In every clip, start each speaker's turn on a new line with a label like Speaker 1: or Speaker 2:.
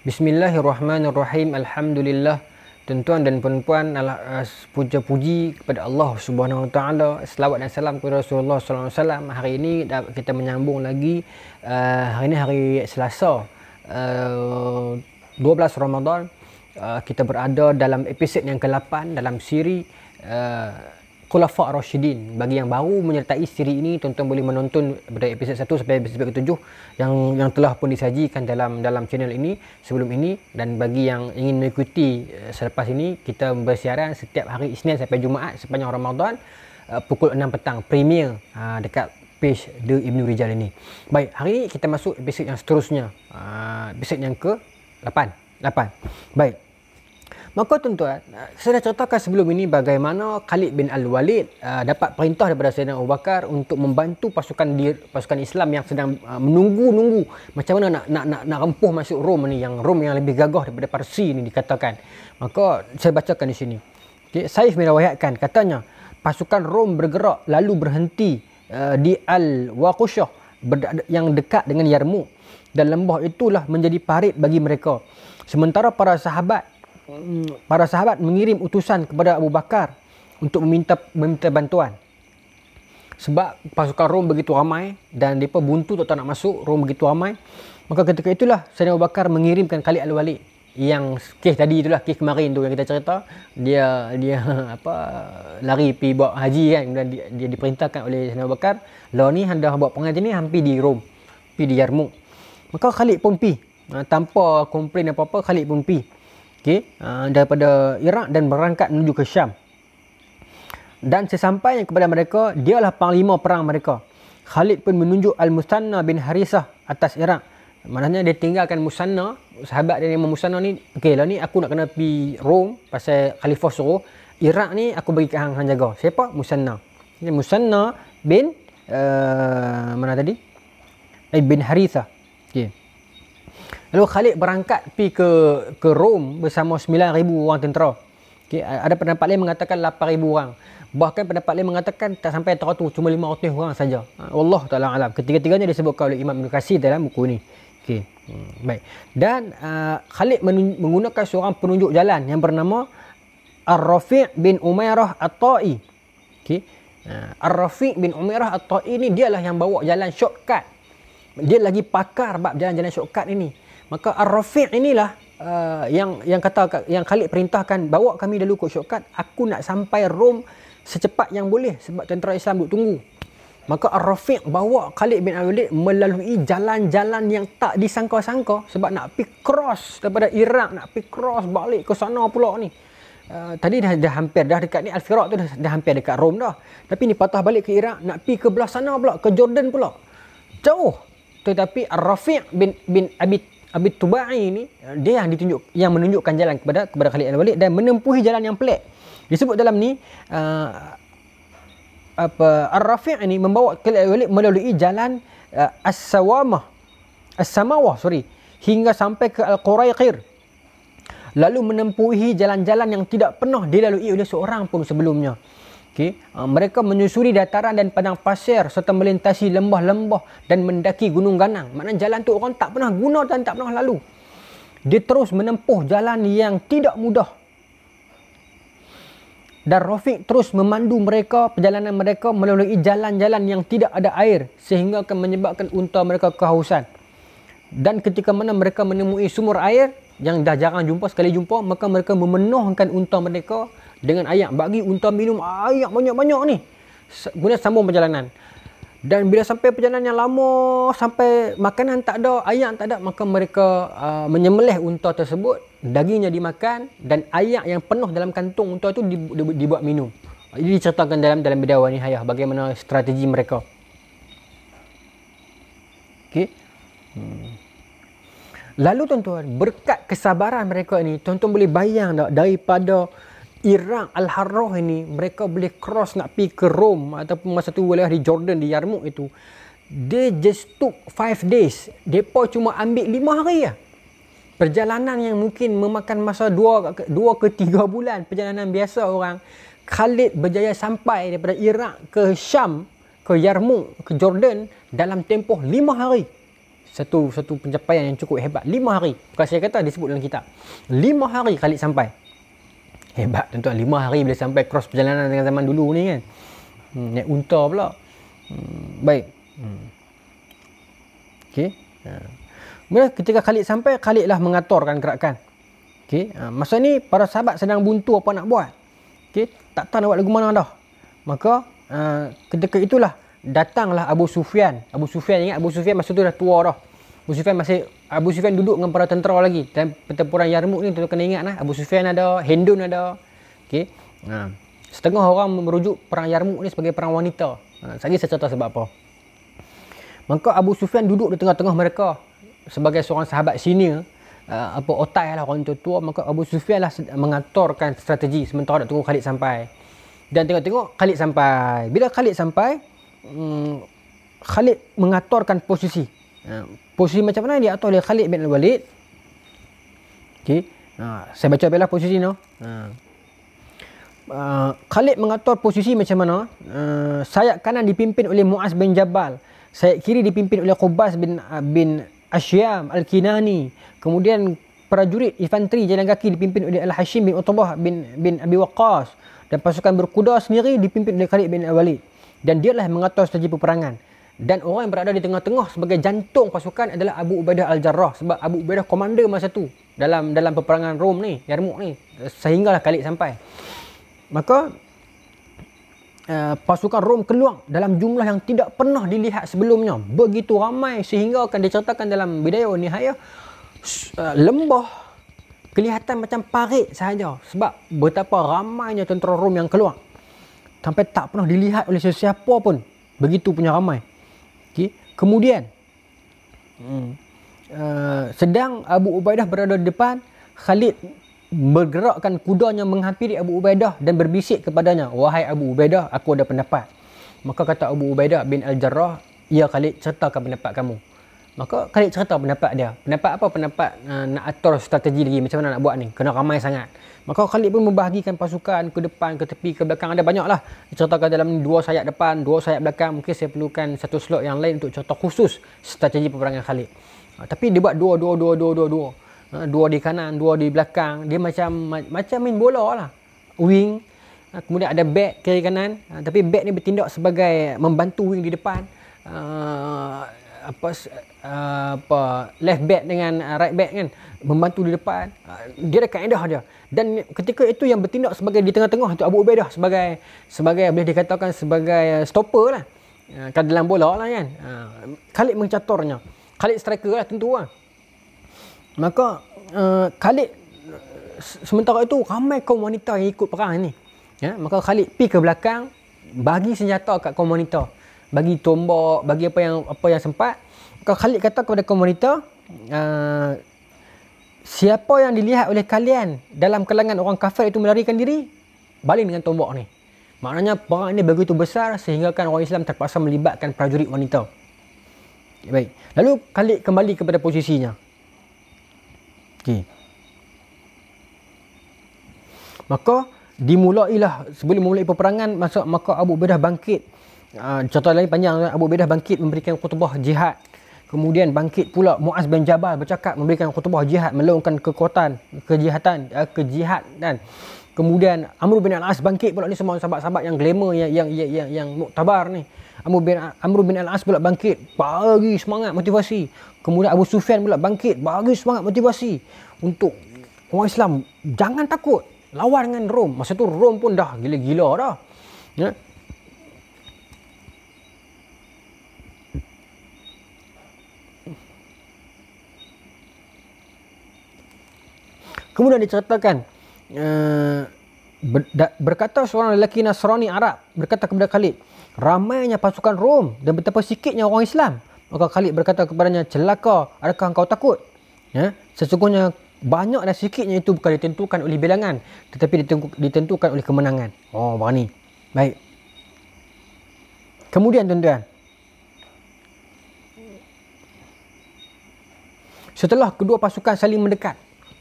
Speaker 1: Bismillahirrahmanirrahim. Alhamdulillah. Tuan-tuan dan puan-puan, eh, puja puji kepada Allah Subhanahu Wa Taala. Selawat dan salam kepada Rasulullah Sallallahu Alaihi Wasallam. Hari ini kita menyambung lagi eh, hari ini hari Selasa 12 eh, Ramadan. kita berada dalam episod yang ke-8 dalam siri Khulafa' Rashidin. Bagi yang baru menyertai siri ini, tuan-tuan boleh menonton pada episod 1 sampai episod ke-7 yang yang telah pun disajikan dalam dalam channel ini sebelum ini dan bagi yang ingin mengikuti eh, selepas ini, kita bersiaran setiap hari Isnin sampai Jumaat sepanjang Ramadan eh, pukul 6 petang premier ah, dekat page The Ibnu Rijal ini. Baik, hari ini kita masuk episod yang seterusnya. Ah, episod yang ke-8. 8. Baik. Maka tuan-tuan, saya dah ceritakan sebelum ini bagaimana Khalid bin Al-Walid uh, dapat perintah daripada Sayyidina Abu Bakar untuk membantu pasukan di, pasukan Islam yang sedang uh, menunggu-nunggu macam mana nak, nak nak nak rempuh masuk Rom ni yang Rom yang lebih gagah daripada Parsi ni dikatakan. Maka saya bacakan di sini. Okay, Saif merawayatkan katanya pasukan Rom bergerak lalu berhenti uh, di Al-Waqushah yang dekat dengan Yarmouk dan lembah itulah menjadi parit bagi mereka. Sementara para sahabat para sahabat mengirim utusan kepada Abu Bakar untuk meminta meminta bantuan. Sebab pasukan Rom begitu ramai dan mereka buntu tak, nak masuk, Rom begitu ramai. Maka ketika itulah Sayyidina Abu Bakar mengirimkan Khalid Al-Walid yang kes tadi itulah kes kemarin tu yang kita cerita dia dia apa lari pi buat haji kan dan dia, dia diperintahkan oleh Sayyidina Abu Bakar law ni hendak buat pengaji ni hampir di Rom pi di Yarmouk maka Khalid pun pi ah, tanpa komplain apa-apa Khalid pun pi okey uh, daripada Iraq dan berangkat menuju ke Syam dan sesampainya kepada mereka dialah panglima perang mereka Khalid pun menunjuk Al-Musanna bin Harisah atas Iraq maknanya dia tinggalkan Musanna sahabat dia yang Musanna ni okey lah ni aku nak kena pergi Rome pasal khalifah suruh Iraq ni aku bagi ke hang hang jaga siapa Musanna ini Musanna bin uh, mana tadi Eh bin Harithah okey Lalu Khalid berangkat pi ke ke Rom bersama 9000 orang tentera. Okey, ada pendapat lain mengatakan 8000 orang. Bahkan pendapat lain mengatakan tak sampai teratur cuma 500 orang saja. Ha, Allah Taala alam. Ketiga-tiganya disebutkan oleh Imam Ibn Kasi dalam buku ini. Okey. Hmm, baik. Dan uh, Khalid menggunakan seorang penunjuk jalan yang bernama Ar-Rafi' bin Umairah At-Ta'i. Okey. Uh, Ar-Rafi' bin Umairah At-Ta'i ni dialah yang bawa jalan shortcut. Dia lagi pakar bab jalan-jalan shortcut ini maka ar rafiq inilah uh, yang yang kata yang Khalid perintahkan bawa kami dulu ke shortcut aku nak sampai Rom secepat yang boleh sebab tentera Islam duk tunggu maka ar rafiq bawa Khalid bin Walid melalui jalan-jalan yang tak disangka-sangka sebab nak pi cross daripada Iraq nak pi cross balik ke sana pula ni Uh, tadi dah, dah hampir dah dekat ni Al-Firaq tu dah, dah hampir dekat Rom dah. Tapi ni patah balik ke Iraq nak pi ke belah sana pula ke Jordan pula. Jauh. Tetapi ar Rafiq bin bin Abi Abi Tubai ini dia yang ditunjuk yang menunjukkan jalan kepada kepada Khalid Al-Walid dan menempuhi jalan yang pelik. Disebut dalam ni uh, apa Ar-Rafi' ini membawa Khalid Al-Walid melalui jalan uh, As-Sawamah. As-Samawah, sorry. Hingga sampai ke Al-Quraiqir. Lalu menempuhi jalan-jalan yang tidak pernah dilalui oleh seorang pun sebelumnya. Okay. Uh, ah, mereka menyusuri dataran dan padang pasir serta melintasi lembah-lembah dan mendaki gunung ganang. Maknanya jalan tu orang tak pernah guna dan tak pernah lalu. Dia terus menempuh jalan yang tidak mudah. Dan Rafiq terus memandu mereka, perjalanan mereka melalui jalan-jalan yang tidak ada air sehingga akan menyebabkan unta mereka kehausan. Dan ketika mana mereka menemui sumur air yang dah jarang jumpa, sekali jumpa, maka mereka memenuhkan unta mereka dengan ayak bagi unta minum ayak banyak-banyak ni guna sambung perjalanan dan bila sampai perjalanan yang lama sampai makanan tak ada ayak tak ada maka mereka uh, menyembelih unta tersebut dagingnya dimakan dan ayak yang penuh dalam kantung unta itu dibuat di, di, di minum ini diceritakan dalam dalam bidawa ni hayah bagaimana strategi mereka okey hmm. Lalu tuan-tuan, berkat kesabaran mereka ini tuan-tuan boleh bayang tak daripada Iraq Al-Harrah ini mereka boleh cross nak pergi ke Rome ataupun masa tu wilayah di Jordan di Yarmouk itu they just took 5 days depa cuma ambil 5 hari ya perjalanan yang mungkin memakan masa 2 2 ke 3 bulan perjalanan biasa orang Khalid berjaya sampai daripada Iraq ke Syam ke Yarmouk ke Jordan dalam tempoh 5 hari satu satu pencapaian yang cukup hebat 5 hari bukan saya kata disebut dalam kitab 5 hari Khalid sampai Hebat tuan-tuan. Lima hari boleh sampai cross perjalanan dengan zaman dulu ni kan. Hmm, naik unta pula. Hmm, baik. Hmm. Okay. Bila ha. ketika Khalid sampai, Khalid lah mengaturkan gerakan. Okay. Ha, masa ni, para sahabat sedang buntu apa nak buat. Okay. Tak tahu nak buat lagu mana dah. Maka, ha, ketika itulah, datanglah Abu Sufyan. Abu Sufyan ingat, Abu Sufyan masa tu dah tua dah. Abu Sufyan masih Abu Sufyan duduk dengan para tentera lagi dan pertempuran Yarmouk ni tu kena lah Abu Sufyan ada Hendun ada okay, ha setengah orang merujuk perang Yarmouk ni sebagai perang wanita ha saya saya cerita sebab apa maka Abu Sufyan duduk di tengah-tengah mereka sebagai seorang sahabat senior uh, apa otai lah orang tua, maka Abu Sufyan lah mengaturkan strategi sementara nak tunggu Khalid sampai dan tengok-tengok Khalid sampai bila Khalid sampai um, Khalid mengaturkan posisi uh, posisi macam mana dia atau oleh Khalid bin Al-Walid. Okey. Ha, saya baca belah posisi ni. No. Ha. Uh, Khalid mengatur posisi macam mana? Uh, sayap kanan dipimpin oleh Muaz bin Jabal, sayap kiri dipimpin oleh Qubbas bin uh, bin Asyam Al-Kinani. Kemudian prajurit infanteri jalan kaki dipimpin oleh Al-Hashim bin Utbah bin bin Abi Waqqas dan pasukan berkuda sendiri dipimpin oleh Khalid bin Al-Walid. Dan dialah yang mengatur strategi peperangan dan orang yang berada di tengah-tengah sebagai jantung pasukan adalah Abu Ubaidah Al-Jarrah sebab Abu Ubaidah komander masa tu dalam dalam peperangan Rom ni, Yarmouk ni sehinggalah Khalid sampai. Maka uh, pasukan Rom keluar dalam jumlah yang tidak pernah dilihat sebelumnya. Begitu ramai sehingga akan diceritakan dalam bidayah nihayah eh, uh, lembah kelihatan macam parit sahaja sebab betapa ramainya tentera Rom yang keluar. Sampai tak pernah dilihat oleh sesiapa pun. Begitu punya ramai. Kemudian hmm. uh, sedang Abu Ubaidah berada di depan Khalid bergerakkan kudanya menghampiri Abu Ubaidah dan berbisik kepadanya wahai Abu Ubaidah aku ada pendapat maka kata Abu Ubaidah bin Al-Jarrah ya Khalid ceritakan pendapat kamu maka Khalid cerita pendapat dia pendapat apa pendapat uh, nak atur strategi lagi macam mana nak buat ni kena ramai sangat Maka Khalid pun membahagikan pasukan ke depan, ke tepi, ke belakang. Ada banyak lah. Diceritakan dalam dua sayap depan, dua sayap belakang. Mungkin saya perlukan satu slot yang lain untuk contoh khusus strategi peperangan Khalid. Ha, tapi dia buat dua, dua, dua, dua, dua, dua. Ha, dua di kanan, dua di belakang. Dia macam ma- macam main bola lah. Wing. Ha, kemudian ada back kiri kanan. Ha, tapi back ni bertindak sebagai membantu wing di depan apa uh, apa left back dengan uh, right back kan membantu di depan uh, dia dekat endah dia dan ketika itu yang bertindak sebagai di tengah-tengah tu Abu Ubaidah sebagai sebagai boleh dikatakan sebagai stopper lah kan dalam bola lah kan uh, Khalid mencaturnya Khalid striker lah tentu lah maka uh, Khalid sementara itu ramai kaum wanita yang ikut perang ni ya maka Khalid pergi ke belakang bagi senjata kat kaum wanita bagi tombak, bagi apa yang apa yang sempat. Kau Khalid kata kepada kau monitor, uh, ah, siapa yang dilihat oleh kalian dalam kalangan orang kafir itu melarikan diri, baling dengan tombak ni. Maknanya perang ini begitu besar sehingga kan orang Islam terpaksa melibatkan prajurit wanita. Okay, baik. Lalu Khalid kembali kepada posisinya. Okey. Maka dimulailah sebelum memulai peperangan masa maka Abu Bedah bangkit Ah, contoh lain panjang Abu Bedah bangkit memberikan khutbah jihad kemudian bangkit pula Muaz bin Jabal bercakap memberikan khutbah jihad melawan kekuatan kejihatan uh, kejihad dan kemudian Amr bin Al-As bangkit pula ni semua sahabat-sahabat yang glamour yang yang yang, yang, yang muktabar ni Amr bin Amr bin Al-As pula bangkit bagi semangat motivasi kemudian Abu Sufyan pula bangkit bagi semangat motivasi untuk orang Islam jangan takut lawan dengan Rom masa tu Rom pun dah gila-gila dah ya. Kemudian diceritakan uh, berkata seorang lelaki Nasrani Arab berkata kepada Khalid, ramainya pasukan Rom dan betapa sikitnya orang Islam. Maka Khalid berkata kepadanya, celaka, adakah engkau takut? Ya, sesungguhnya banyak dan sikitnya itu bukan ditentukan oleh bilangan tetapi ditentukan oleh kemenangan. Oh, berani. Baik. Kemudian tuan-tuan. Setelah kedua pasukan saling mendekat,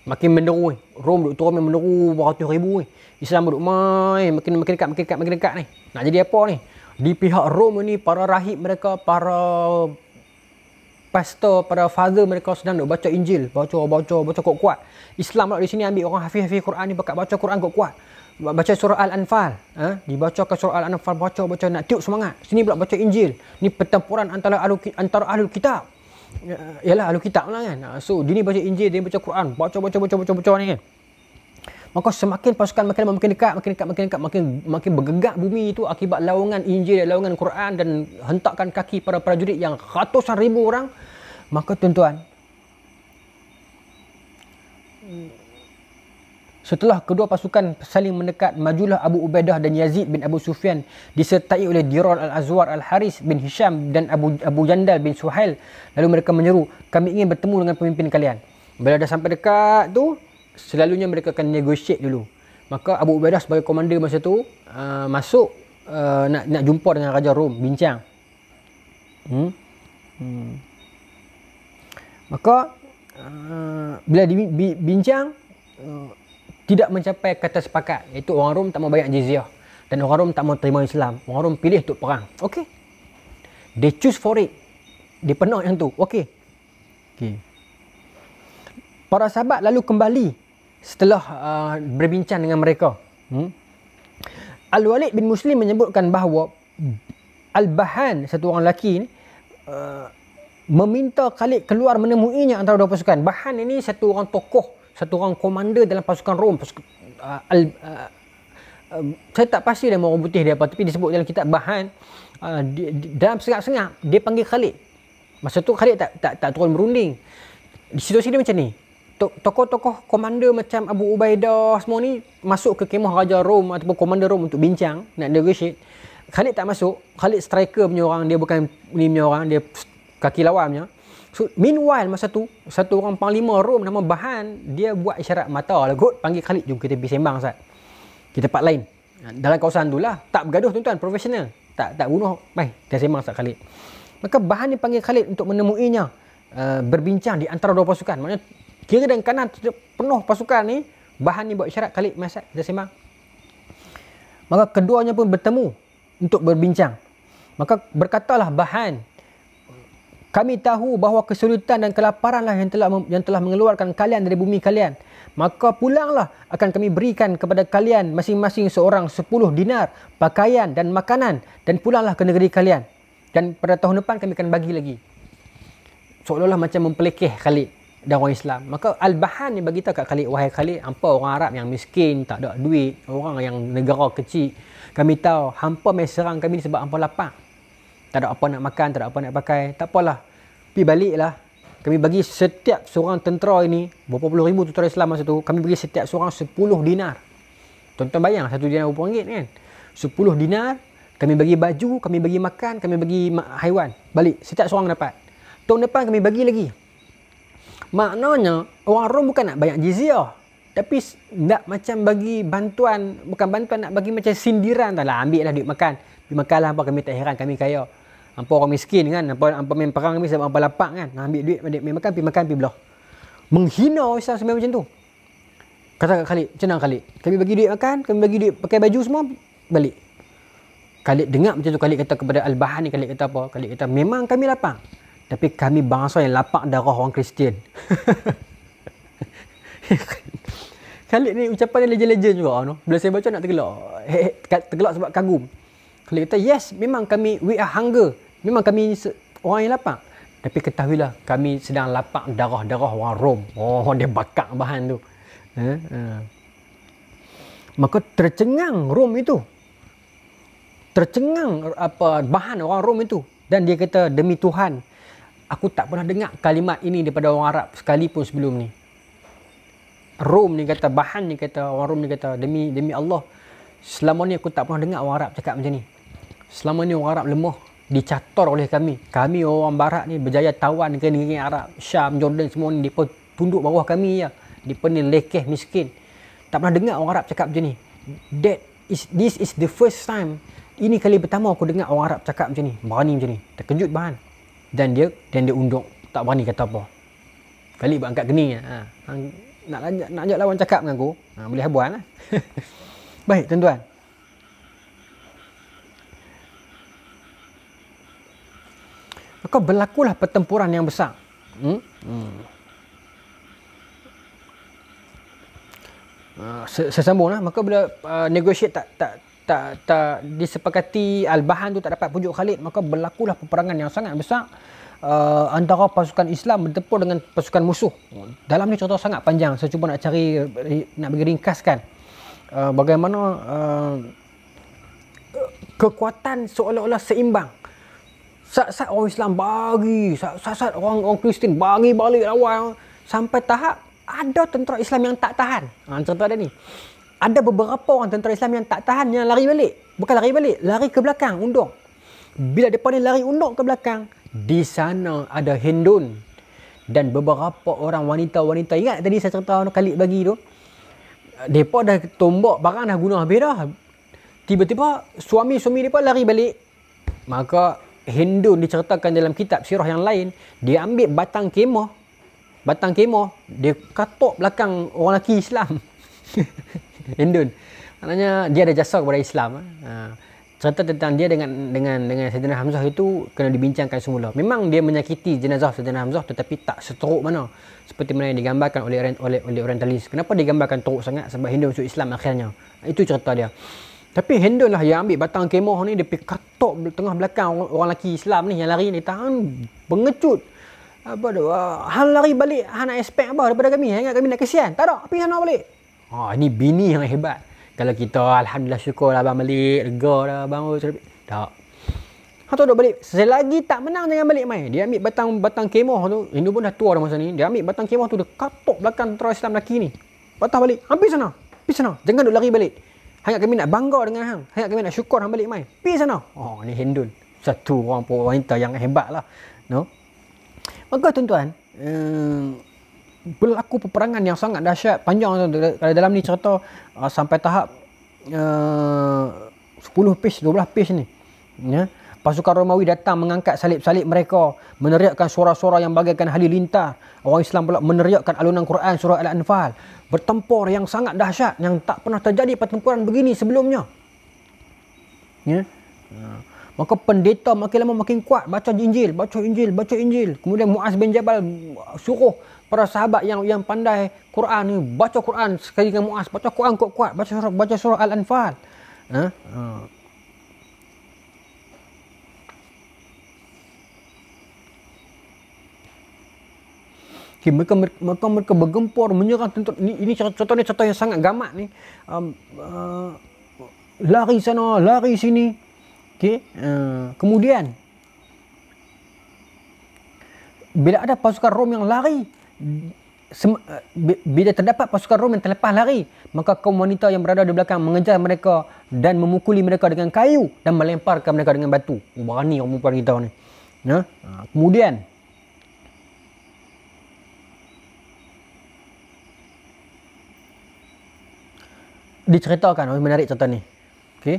Speaker 1: makin menderu eh. Rom duk turun menderu uh, beratus ribu eh. Islam duk mai makin makin dekat makin dekat makin dekat ni. Nak jadi apa ni? Di pihak Rom ni para rahib mereka, para pastor, para father mereka sedang duk baca Injil, baca baca baca kuat-kuat. Islam lah di sini ambil orang hafiz-hafiz Quran ni bakat baca Quran kuat-kuat. Baca surah Al-Anfal. Ha? Dibaca ke surah Al-Anfal, baca, baca, nak tiup semangat. Sini pula baca Injil. Ni pertempuran antara ahlul, antara ahlul kitab ialah eh, uh, alkitab lah kan uh, so dia ni baca injil dia baca quran baca baca baca baca baca ni kan maka semakin pasukan makin makin dekat makin dekat makin dekat makin makin bergegak bumi itu akibat laungan injil dan laungan quran dan hentakkan kaki para prajurit yang ratusan ribu orang maka tuan-tuan Setelah kedua pasukan saling mendekat, majulah Abu Ubaidah dan Yazid bin Abu Sufyan disertai oleh Dirar al-Azwar al-Haris bin Hisham dan Abu Abu Jandal bin Suhail. Lalu mereka menyeru, kami ingin bertemu dengan pemimpin kalian. Bila dah sampai dekat tu, selalunya mereka akan negosiasi dulu. Maka Abu Ubaidah sebagai komander masa tu, uh, masuk uh, nak nak jumpa dengan Raja Rom, bincang. Hmm? Hmm. Maka uh, bila dibincang, uh, tidak mencapai kata sepakat iaitu orang Rom tak mau bayar jizyah dan orang Rom tak mau terima Islam. Orang Rom pilih untuk perang. Okey. They choose for it. Dia penuh yang tu. Okey. Okey. Para sahabat lalu kembali setelah uh, berbincang dengan mereka. Hmm? Al-Walid bin Muslim menyebutkan bahawa Al-Bahan, satu orang lelaki ni, uh, meminta Khalid keluar menemuinya antara dua pasukan. Bahan ini satu orang tokoh satu orang komander dalam pasukan Rom pasukan, uh, al, uh, uh, saya tak pasti dia orang putih dia apa tapi disebut dalam kitab bahan uh, di, di, dalam sengah-sengah dia panggil Khalid masa tu Khalid tak tak, tak turun berunding. di situasi dia macam ni tokoh-tokoh komander macam Abu Ubaidah semua ni masuk ke kemah Raja Rom ataupun komander Rom untuk bincang nak negotiate Khalid tak masuk Khalid striker punya orang dia bukan ni punya orang dia kaki lawan punya So, meanwhile masa tu, satu orang panglima Rom nama Bahan, dia buat isyarat mata lah kot. Panggil Khalid, jom kita pergi sembang Ustaz. Kita tempat lain. Dalam kawasan tu lah. Tak bergaduh tuan-tuan, profesional. Tak tak bunuh. Baik, kita sembang Ustaz Khalid. Maka Bahan dia panggil Khalid untuk menemuinya. Uh, berbincang di antara dua pasukan. Maksudnya, kiri dan kanan penuh pasukan ni. Bahan ni buat isyarat Khalid, mari Ustaz, kita sembang. Maka keduanya pun bertemu untuk berbincang. Maka berkatalah Bahan kami tahu bahawa kesulitan dan kelaparanlah yang telah yang telah mengeluarkan kalian dari bumi kalian. Maka pulanglah akan kami berikan kepada kalian masing-masing seorang 10 dinar pakaian dan makanan dan pulanglah ke negeri kalian. Dan pada tahun depan kami akan bagi lagi. Seolah-olah macam mempelekeh Khalid dan orang Islam. Maka Al-Bahan ni bagi tahu kat Khalid, wahai Khalid, hampa orang Arab yang miskin, tak ada duit, orang yang negara kecil. Kami tahu hampa mai serang kami sebab hampa lapar. Tak ada apa nak makan, tak ada apa nak pakai. Tak apalah. Pergi baliklah. Kami bagi setiap seorang tentera ini, berapa puluh ribu tentera Islam masa tu, kami bagi setiap seorang sepuluh dinar. Tuan-tuan bayang, satu dinar berapa ringgit kan? Sepuluh dinar, kami bagi baju, kami bagi makan, kami bagi haiwan. Balik, setiap seorang dapat. Tahun depan kami bagi lagi. Maknanya, orang Rom bukan nak banyak jizyah. Tapi nak macam bagi bantuan, bukan bantuan, nak bagi macam sindiran. Tak lah, ambil lah duit makan. Duit makan lah apa, kami tak heran, kami kaya. Hampa orang miskin kan. Hampa, hampa main perang ni sebab hampa lapak kan. Nak ambil duit, main makan, pergi makan, pi belah. Menghina Ustaz sampai macam tu. Kata kat Khalid, macam mana Khalid? Kami bagi duit makan, kami bagi duit pakai baju semua, balik. Khalid dengar macam tu, Khalid kata kepada Al-Bahan ni, Khalid kata apa? Khalid kata, memang kami lapak. Tapi kami bangsa yang lapak darah orang Kristian. Khalid ni ucapan dia legend-legend juga. No? Bila saya baca nak tergelak. Eh, eh, tergelak sebab kagum. Khalid kata, yes, memang kami, we are hunger. Memang kami ni orang yang lapak, Tapi ketahuilah kami sedang lapak darah-darah orang Rom. Oh, dia bakar bahan tu. Ha? Ha. Maka tercengang Rom itu. Tercengang apa bahan orang Rom itu. Dan dia kata, demi Tuhan, aku tak pernah dengar kalimat ini daripada orang Arab sekalipun sebelum ni. Rom ni kata, bahan ni kata, orang Rom ni kata, demi demi Allah, selama ni aku tak pernah dengar orang Arab cakap macam ni. Selama ni orang Arab lemah, dicator oleh kami. Kami orang barat ni berjaya tawan ke negeri Arab, Syam, Jordan semua ni depa tunduk bawah kami ya. Depa ni lekeh miskin. Tak pernah dengar orang Arab cakap macam ni. That is this is the first time. Ini kali pertama aku dengar orang Arab cakap macam ni. Berani macam ni. Terkejut bahan. Dan dia dan dia undur tak berani kata apa. Kali buat angkat geni ha. Nak nak ajak lawan cakap dengan aku. Ha, boleh habuan lah. Baik tuan-tuan. maka berlakulah pertempuran yang besar. Hmm? Hmm. Uh, ah, sesambunglah maka bila uh, negotiate tak tak tak tak disepakati al-Bahan tu tak dapat pujuk Khalid maka berlakulah peperangan yang sangat besar uh, antara pasukan Islam bertempur dengan pasukan musuh. Dalam ni contoh sangat panjang. Saya cuba nak cari nak bagi ringkaskan uh, bagaimana uh, kekuatan seolah-olah seimbang Sat-sat orang Islam bagi. Sat-sat orang, orang Kristian bagi balik lawan. Sampai tahap ada tentera Islam yang tak tahan. Ha, cerita dia ni. Ada beberapa orang tentera Islam yang tak tahan yang lari balik. Bukan lari balik. Lari ke belakang. Undur. Bila mereka ni lari undur ke belakang. Di sana ada Hindun. Dan beberapa orang wanita-wanita. Ingat tadi saya cerita orang Khalid bagi tu. Mereka dah tombak barang dah guna habis dah. Tiba-tiba suami-suami mereka lari balik. Maka hendun diceritakan dalam kitab sirah yang lain dia ambil batang kemah batang kemah dia katok belakang orang lelaki Islam hendun maknanya dia ada jasa kepada Islam eh. ha. cerita tentang dia dengan dengan dengan Saidina Hamzah itu kena dibincangkan semula memang dia menyakiti jenazah Saidina Hamzah tetapi tak seteruk mana seperti mana yang digambarkan oleh oleh oleh orientalis kenapa digambarkan teruk sangat sebab hendun masuk Islam akhirnya itu cerita dia tapi Hendon lah yang ambil batang kemah ni, dia pergi katok tengah belakang orang, orang lelaki Islam ni yang lari ni. Tahan, pengecut. Apa tu? Ah, Han lari balik, Han nak expect apa daripada kami? Ingat kami nak kesian. Tak ada, pergi sana balik. Ha, ini bini yang hebat. Kalau kita, Alhamdulillah syukur lah, abang balik, lega dah, abang. Tak. Han tu duduk balik. Selagi tak menang, jangan balik main. Dia ambil batang batang kemah tu, Hindu pun dah tua dah masa ni. Dia ambil batang kemah tu, dia katok belakang terus Islam lelaki ni. Patah balik. Hampir sana. Hampir sana. Jangan duduk lari balik. Hang kami nak bangga dengan hang. Hang kami nak syukur hang balik mai. Pi sana. Oh, ni hendul. Satu orang pun wanita yang hebat lah. No? Maka tuan-tuan, um, berlaku peperangan yang sangat dahsyat. Panjang tu. Kalau dalam ni cerita uh, sampai tahap eh, uh, 10 page, 12 page ni. Ya. Yeah? Pasukan Romawi datang mengangkat salib-salib mereka, meneriakkan suara-suara yang bagaikan halilintar. Orang Islam pula meneriakkan alunan Quran surah Al-Anfal. Bertempur yang sangat dahsyat yang tak pernah terjadi pertempuran begini sebelumnya. Ya. Maka pendeta makin lama makin kuat baca Injil, baca Injil, baca Injil. Kemudian Muaz bin Jabal suruh para sahabat yang yang pandai Quran ni baca Quran sekali dengan Muaz, baca Quran kuat-kuat, baca surah baca surah Al-Anfal. Ha? Ha. Okay, mereka, mereka mereka bergempur menyerang tentu ini, ini contoh ni contoh yang sangat gamak ni. Um, uh, lari sana, lari sini. Okay, uh, kemudian bila ada pasukan Rom yang lari, sem- uh, bila terdapat pasukan Rom yang terlepas lari, maka kaum wanita yang berada di belakang mengejar mereka dan memukuli mereka dengan kayu dan melemparkan mereka dengan batu. Berani orang perempuan kita ni. Ya? Uh, kemudian, diceritakan oh, menarik cerita ni okey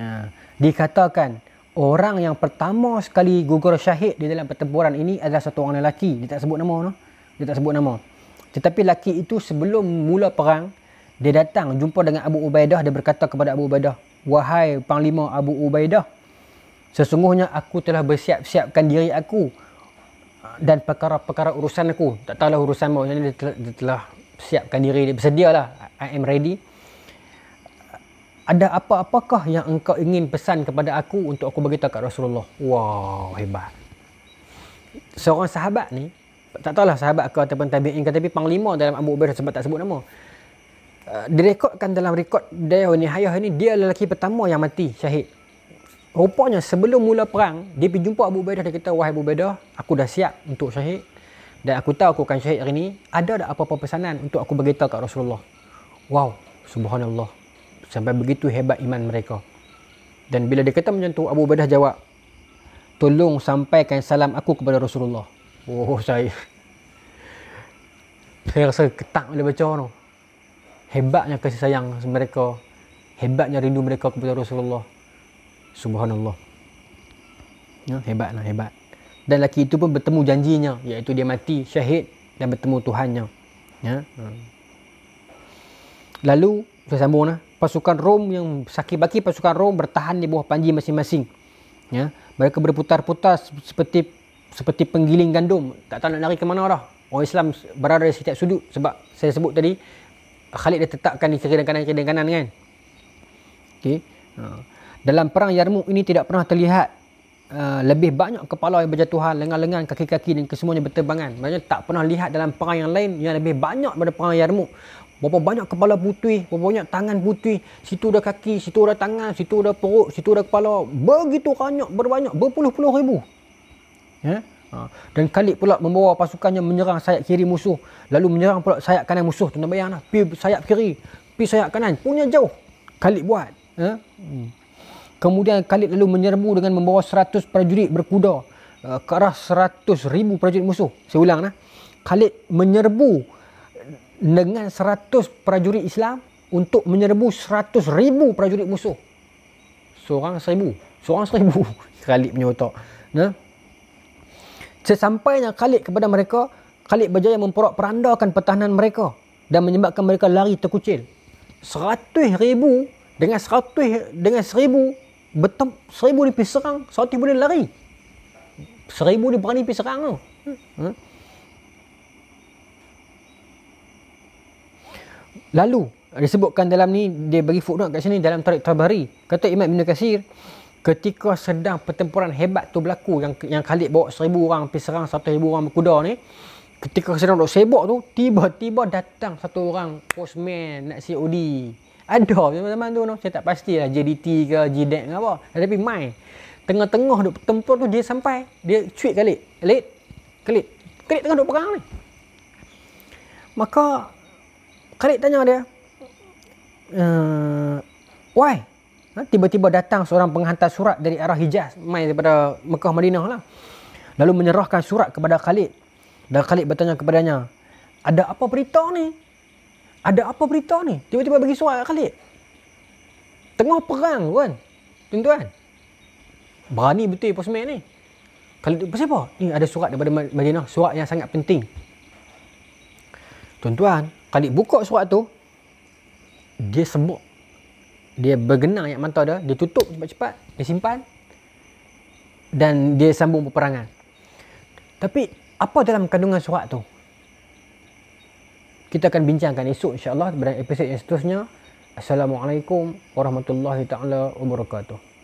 Speaker 1: ha dikatakan orang yang pertama sekali gugur syahid di dalam pertempuran ini adalah satu orang lelaki dia tak sebut nama no? dia tak sebut nama tetapi lelaki itu sebelum mula perang dia datang jumpa dengan Abu Ubaidah dia berkata kepada Abu Ubaidah wahai panglima Abu Ubaidah sesungguhnya aku telah bersiap-siapkan diri aku dan perkara-perkara urusan aku tak tahulah urusan mau dia telah, dia telah siapkan diri dia Bersedia lah, i am ready ada apa-apakah yang engkau ingin pesan kepada aku untuk aku beritahu kat Rasulullah? Wow, hebat. Seorang sahabat ni, tak tahulah sahabat ke ataupun tabi'in ke tapi panglima dalam Abu Ubaid sebab tak sebut nama. Uh, direkodkan dalam rekod Dayah ni Hayah ni dia lelaki pertama yang mati syahid. Rupanya sebelum mula perang dia pergi jumpa Abu Ubaidah dia kata wahai Abu Ubaidah aku dah siap untuk syahid dan aku tahu aku akan syahid hari ni ada tak apa-apa pesanan untuk aku beritahu kat Rasulullah. Wow, subhanallah sampai begitu hebat iman mereka. Dan bila dia kata macam tu, Abu Ubaidah jawab, tolong sampaikan salam aku kepada Rasulullah. Oh, saya. Saya rasa ketak bila baca tu. Hebatnya kasih sayang mereka. Hebatnya rindu mereka kepada Rasulullah. Subhanallah. Ya, hebatlah, hebat. Dan lelaki itu pun bertemu janjinya, iaitu dia mati syahid dan bertemu Tuhannya. Ya. Ha. Lalu, saya sambung lah pasukan Rom yang sakit baki pasukan Rom bertahan di bawah panji masing-masing. Ya, mereka berputar-putar seperti seperti penggiling gandum, tak tahu nak lari ke mana dah. Orang Islam berada di setiap sudut sebab saya sebut tadi Khalid dia tetapkan di kiri dan kanan kiri dan kanan kan. Okey. Ha. Dalam perang Yarmouk ini tidak pernah terlihat Uh, lebih banyak kepala yang berjatuhan lengan-lengan kaki-kaki dan kesemuanya berterbangan maknanya tak pernah lihat dalam perang yang lain yang lebih banyak daripada perang Yarmouk Berapa banyak kepala putih, berapa banyak tangan putih, situ ada kaki, situ ada tangan, situ ada perut, situ ada kepala. Begitu banyak, berbanyak, berpuluh-puluh ribu. Ya? Ha. Dan Khalid pula membawa pasukannya menyerang sayap kiri musuh. Lalu menyerang pula sayap kanan musuh. Tuan-tuan bayang lah. sayap kiri, pi sayap kanan. Punya jauh. Khalid buat. Ya? Hmm. Kemudian Khalid lalu menyerbu dengan membawa 100 prajurit berkuda. Uh, ke arah 100 ribu prajurit musuh. Saya ulang lah. Khalid menyerbu dengan 100 prajurit Islam untuk menyerbu 100 ribu prajurit musuh. Seorang seribu. Seorang seribu. Khalid punya otak. Ha? Sesampainya Khalid kepada mereka, Khalid berjaya memporak perandakan pertahanan mereka dan menyebabkan mereka lari terkucil. Seratus ribu dengan seratus dengan seribu betul seribu ni pergi serang, boleh lari. seribu ni berani pergi serang lalu disebutkan dalam ni dia bagi footnote kat sini dalam tarikh Tabari kata Imam Ibn Kasir ketika sedang pertempuran hebat tu berlaku yang yang Khalid bawa seribu orang pergi serang satu ribu orang berkuda ni ketika sedang duduk sibuk tu tiba-tiba datang satu orang postman nak COD ada zaman-zaman tu no? saya tak pastilah JDT ke JDAC e ke apa tapi mai tengah-tengah duduk pertempuran tu dia sampai dia tweet Khalid Khalid Khalid Khalid tengah duduk perang ni maka Khalid tanya dia. Uh, why? Ha, tiba-tiba datang seorang penghantar surat dari arah Hijaz. Mai daripada Mekah Madinah lah. Lalu menyerahkan surat kepada Khalid. Dan Khalid bertanya kepadanya. Ada apa berita ni? Ada apa berita ni? Tiba-tiba bagi surat kepada Khalid. Tengah perang kan? Tuan-tuan. Berani betul posmen ni. Khalid, pasal apa? Ini ada surat daripada Madinah. Surat yang sangat penting. Tuan-tuan, Khalid buka surat tu dia sembuh, dia bergenang ayat mata dia dia tutup cepat-cepat dia simpan dan dia sambung peperangan tapi apa dalam kandungan surat tu kita akan bincangkan esok insyaAllah dalam episod yang seterusnya Assalamualaikum warahmatullahi taala wabarakatuh.